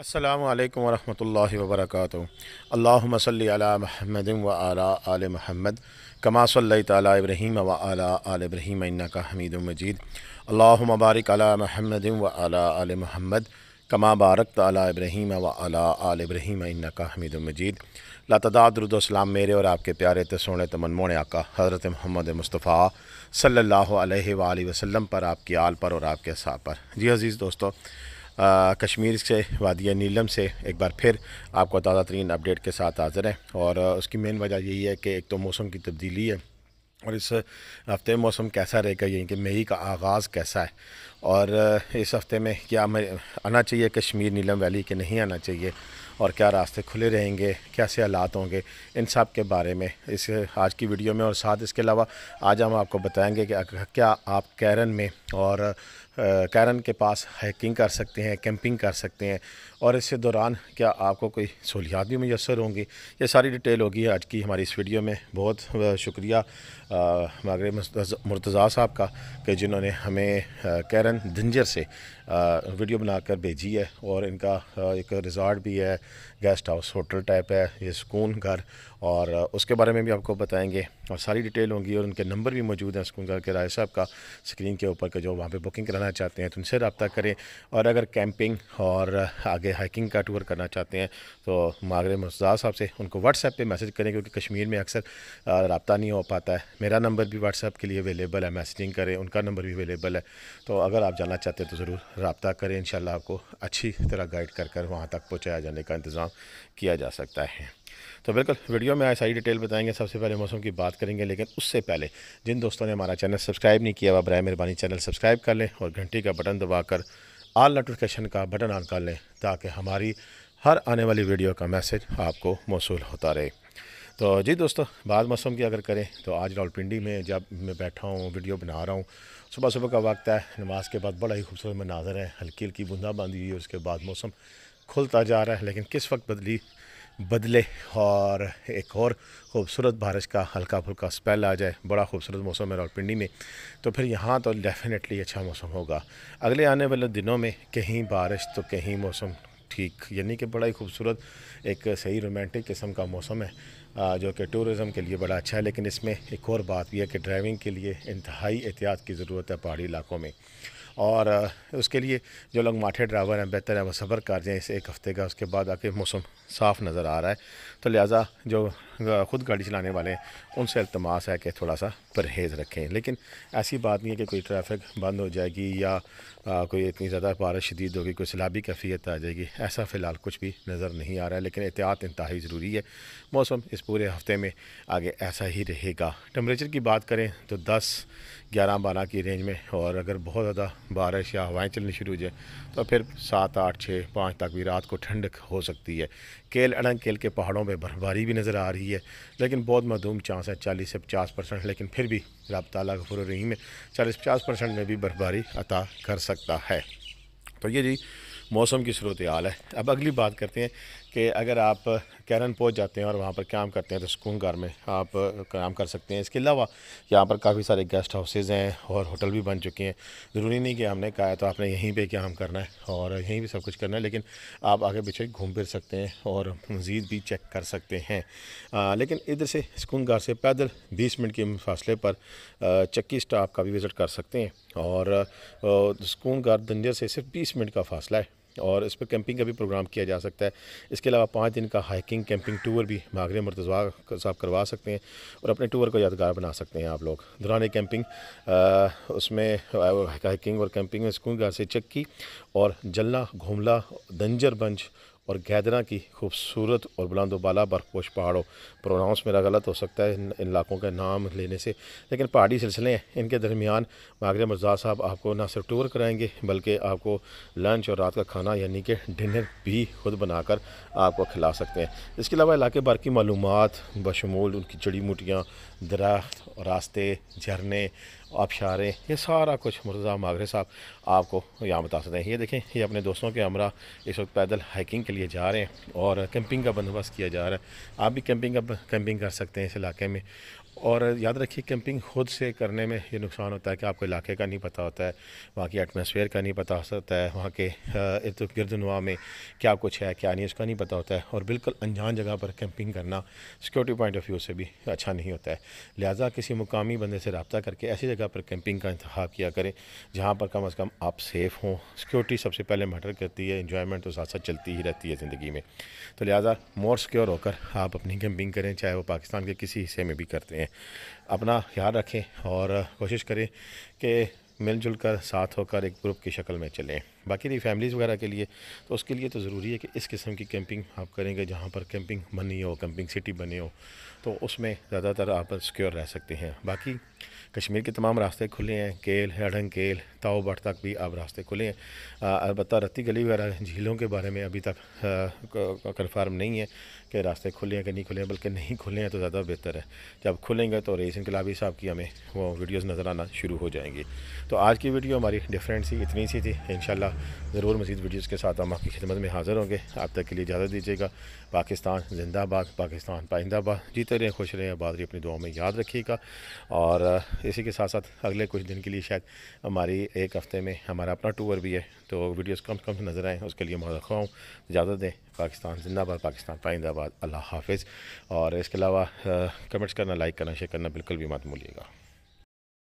अल्लाम वरहमल वबरक अल्लाम सल महमद व आला आल महमद कमा सल ताली व आला आल इब्राहीम इन्ना का हमीद मजीद अल्लाम महमद व आला आल महमद कमा बारक ताली व आला आल इब्राहीम इन्ना का हमीद मजीद लतदादरुद्लाम मेरे और आपके प्यारे तसोने तमनमोन आका हज़रत महमद मुस्तफ़ा सल्ला वसम पर आपकी आल पर और आपके साह पर जी अज़ीज़ दोस्तों कश्मीर से वादिया नीलम से एक बार फिर आपको ताज़ा तरीन अपडेट के साथ हाजिर है और उसकी मेन वजह यही है कि एक तो मौसम की तब्दीली है और इस हफ़्ते मौसम कैसा रहेगा यानी कि मई का आगाज़ कैसा है और इस हफ़्ते में क्या आना चाहिए कश्मीर नीलम वैली के नहीं आना चाहिए और क्या रास्ते खुले रहेंगे कैसे हालात होंगे इन सब के बारे में इस आज की वीडियो में और साथ इसके अलावा आज हम आपको बताएंगे कि क्या आप कैरन में और कैरन के पास हाइकिंग कर सकते हैं कैंपिंग कर सकते हैं और इस दौरान क्या आपको कोई सहूलियात भी मैसर होंगी ये सारी डिटेल होगी आज की हमारी इस वीडियो में बहुत शुक्रिया मगर मुर्तज़ा साहब का कि जिन्होंने हमें कैरन धंजर से वीडियो बनाकर भेजी है और इनका एक रिज़ॉर्ट भी है गेस्ट हाउस होटल टाइप है ये सुकून घर और उसके बारे में भी आपको बताएंगे और सारी डिटेल होंगी और उनके नंबर भी मौजूद हैं स्कूल के राय साहब का स्क्रीन के ऊपर का जो वहाँ पर बुकिंग कराना चाहते हैं तो उनसे रबता करें और अगर कैंपिंग और आगे हाइकिंग का टूर करना चाहते हैं तो मागरे मजदार साहब से उनको व्हाट्सएप पर मैसेज करें क्योंकि कश्मीर में अक्सर रबता नहीं हो पाता है मेरा नंबर भी व्हाट्सएप के लिए अवेलेबल है मैसेजिंग करें उनका नंबर भी अवेलेबल है तो अगर आप जाना चाहते हैं तो ज़रूर रबता करें इन आपको अच्छी तरह गाइड कर कर वहाँ तक पहुँचाया जाने का इंतज़ाम किया जा सकता है तो बिल्कुल वीडियो में आए सारी डिटेल बताएंगे सबसे पहले मौसम की बात करेंगे लेकिन उससे पहले जिन दोस्तों ने हमारा चैनल सब्सक्राइब नहीं किया हुआ बर मेहरबानी चैनल सब्सक्राइब कर लें और घंटी का बटन दबा कर आल नोटिफिकेशन का बटन ऑन कर लें ताकि हमारी हर आने वाली वीडियो का मैसेज आपको मौसू होता रहे तो जी दोस्तों बाद मौसम की अगर करें तो आज रावलपिंडी में जब मैं बैठा हूँ वीडियो बना रहा हूँ सुबह सुबह का वक्त है नमाज के बाद बड़ा ही खूबसूरत मनाजर है हल्की हल्की बूंदाबांदी हुई है उसके बाद मौसम खुलता जा रहा है लेकिन किस वक्त बदली बदले और एक और ख़ूबसूरत बारिश का हल्का फुल्का स्पेल आ जाए बड़ा खूबसूरत मौसम है रावलपिंडी में तो फिर यहाँ तो डेफिनेटली अच्छा मौसम होगा अगले आने वाले दिनों में कहीं बारिश तो कहीं मौसम ठीक यानी कि बड़ा ही खूबसूरत एक सही रोमांटिक किस्म का मौसम है जो कि टूरिज़म के लिए बड़ा अच्छा है लेकिन इसमें एक और बात यह है कि ड्राइविंग के लिए इंतहाई एहतियात की ज़रूरत है पहाड़ी इलाकों में और उसके लिए जो लोग माठे ड्राइवर हैं बेहतर है वो सफ़र कर जाएँ इस एक हफ़्ते का उसके बाद आके मौसम साफ़ नज़र आ रहा है तो लिहाजा जो ख़ुद गाड़ी चलाने वाले हैं उनसे अल्तमास है कि थोड़ा सा परहेज़ रखें लेकिन ऐसी बात नहीं है कि कोई ट्रैफिक बंद हो जाएगी या आ, कोई इतनी ज़्यादा बारिश शदीद होगी कोई सैलाबी कैफियत आ जाएगी ऐसा फ़िलहाल कुछ भी नज़र नहीं आ रहा है लेकिन एहतियात इंतहाई ज़रूरी है मौसम इस पूरे हफ्ते में आगे ऐसा ही रहेगा टम्परेचर की बात करें तो दस ग्यारह बारह की रेंज में और अगर बहुत ज़्यादा बारिश या हवाएँ चलनी शुरू हो जाए तो फिर सात आठ छः पाँच तक भी रात को ठंडक हो सकती है केल अड़ंग केल के पहाड़ों में बर्फबारी भी नज़र आ रही है लेकिन बहुत मदूम चांस है चालीस से पचास परसेंट लेकिन फिर भी रब ताली गफुर रही में चालीस पचास परसेंट में भी बर्फबारी अता कर सकता है तो ये जी मौसम की सूरत हाल है अब अगली बात करते हैं कि अगर आप कैरन पहुंच जाते हैं और वहाँ पर काम करते हैं तो सुकून घर में आप काम कर सकते हैं इसके अलावा यहाँ पर काफ़ी सारे गेस्ट हाउसेज हैं और होटल भी बन चुके हैं ज़रूरी नहीं कि हमने कहा है तो आपने यहीं पे काम करना है और यहीं भी सब कुछ करना है लेकिन आप आगे पीछे घूम फिर सकते हैं और मज़ीद भी चेक कर सकते हैं आ, लेकिन इधर से सुकून घर से पैदल बीस मिनट के फासले पर चक्की स्टाफ का भी विज़िट कर सकते हैं और सुकून घर दंजर से सिर्फ बीस मिनट का फासला है और इस पर कैंपिंग का भी प्रोग्राम किया जा सकता है इसके अलावा पाँच दिन का हाइकिंग कैंपिंग टूर भी मागरे मरतज़ा साहब करवा सकते हैं और अपने टूर को यादगार बना सकते हैं आप लोग दौरान कैंपिंग उसमें हाइकिंग और कैंपिंग में सुकूनगा से चक्की और जलना घोमला दंजर बंज और गैदरा की खूबसूरत और बुलंद बाला बर्फपोश पहाड़ों प्रोनाउंस मेरा गलत हो सकता है इन इलाकों के नाम लेने से लेकिन पहाड़ी सिलसिले हैं इनके दरमियान मागर मजाद साहब आपको ना सिर्फ टूर कराएंगे बल्कि आपको लंच और रात का खाना यानी कि डिनर भी खुद बनाकर आपको खिला सकते हैं इसके अलावा इलाके भर की मालूम बशमूल उनकी जड़ी मूटियाँ दरख्त रास्ते झरने आबशारे ये सारा कुछ मुर्जा मागरे साहब आपको यहाँ बता सकते हैं ये देखें ये अपने दोस्तों के हमरा इस वक्त पैदल हाइकिंग के लिए जा रहे हैं और कैंपिंग का बंदोबस्त किया जा रहा है आप भी कैंपिंग का कैंपिंग कर सकते हैं इस इलाके में और याद रखिए कैंपिंग खुद से करने में ये नुकसान होता है कि आपको इलाके का नहीं पता होता है वहाँ की एटमोसफेयर का नहीं पता होता है वहाँ के इर्द गिर्द नुमा में क्या कुछ है क्या नहीं उसका नहीं पता होता है और बिल्कुल अनजान जगह पर कैंपिंग करना सिक्योरिटी पॉइंट ऑफ व्यू से भी अच्छा नहीं होता है लिहाजा किसी मुकामी बंदे से रबता करके ऐसी जगह पर कैंपिंग का इंतखा किया करें जहाँ पर कम अज़ कम आप सेफ़ हों सिक्योरिटी सबसे पहले मैटर करती है इन्जॉयमेंट तो साथ साथ चलती ही रहती है ज़िंदगी में तो लिहाजा मोर सिक्योर होकर आप अपनी कैंपिंग करें चाहे वो पाकिस्तान के किसी हिस्से में भी करते हैं अपना ख्याल रखें और कोशिश करें कि मिलजुल कर साथ होकर एक ग्रुप की शक्ल में चलें बाकी रही फैमिलीज़ वगैरह के लिए तो उसके लिए तो ज़रूरी है कि इस किस्म की कैंपिंग आप करेंगे जहाँ पर कैंपिंग बनी हो कैंपिंग सिटी बनी हो तो उसमें ज़्यादातर आप सिक्योर रह सकते हैं बाकी कश्मीर के तमाम रास्ते खुले हैं केल अडंग केल ताओबट तक भी आप रास्ते खुले हैं अलबत् रत्ती गली वगैरह झीलों के बारे में अभी तक कन्फर्म नहीं है कि रास्ते खुले हैं कि नहीं खुले हैं बल्कि नहीं खुले हैं तो ज़्यादा बेहतर है जब खुलेंगे तो रईस इनकलाबी साहब की हमें वो वीडियोज़ नज़र आना शुरू हो जाएंगी तो आज की वीडियो हमारी डिफरेंट सी इतनी सी थी इन इंशाल्लाह ज़रूर मज़ीद वीडियोज़ के साथ हम आपकी खिदमत में हाज़िर होंगे आप तक के लिए इजाज़त दीजिएगा पाकिस्तान जिंदाबाद पाकिस्तान पाइंदाबाद जीते रहें खुश रहें बादरी अपनी दुआओं में याद रखिएगा और इसी के साथ साथ अगले कुछ दिन के लिए शायद हमारी एक हफ़्ते में हमारा अपना टूर भी है तो वीडियोज़ कम से कम नज़र आएँ उसके लिए मौजूद हूँ इजाज़त दें पाकिस्तान जिंदाबाद पाकिस्तान पाइंदाबाद अल्लाह हाफिज़ और इसके अलावा कमेंट्स करना लाइक करना शेयर करना बिल्कुल भी मत भूलिएगा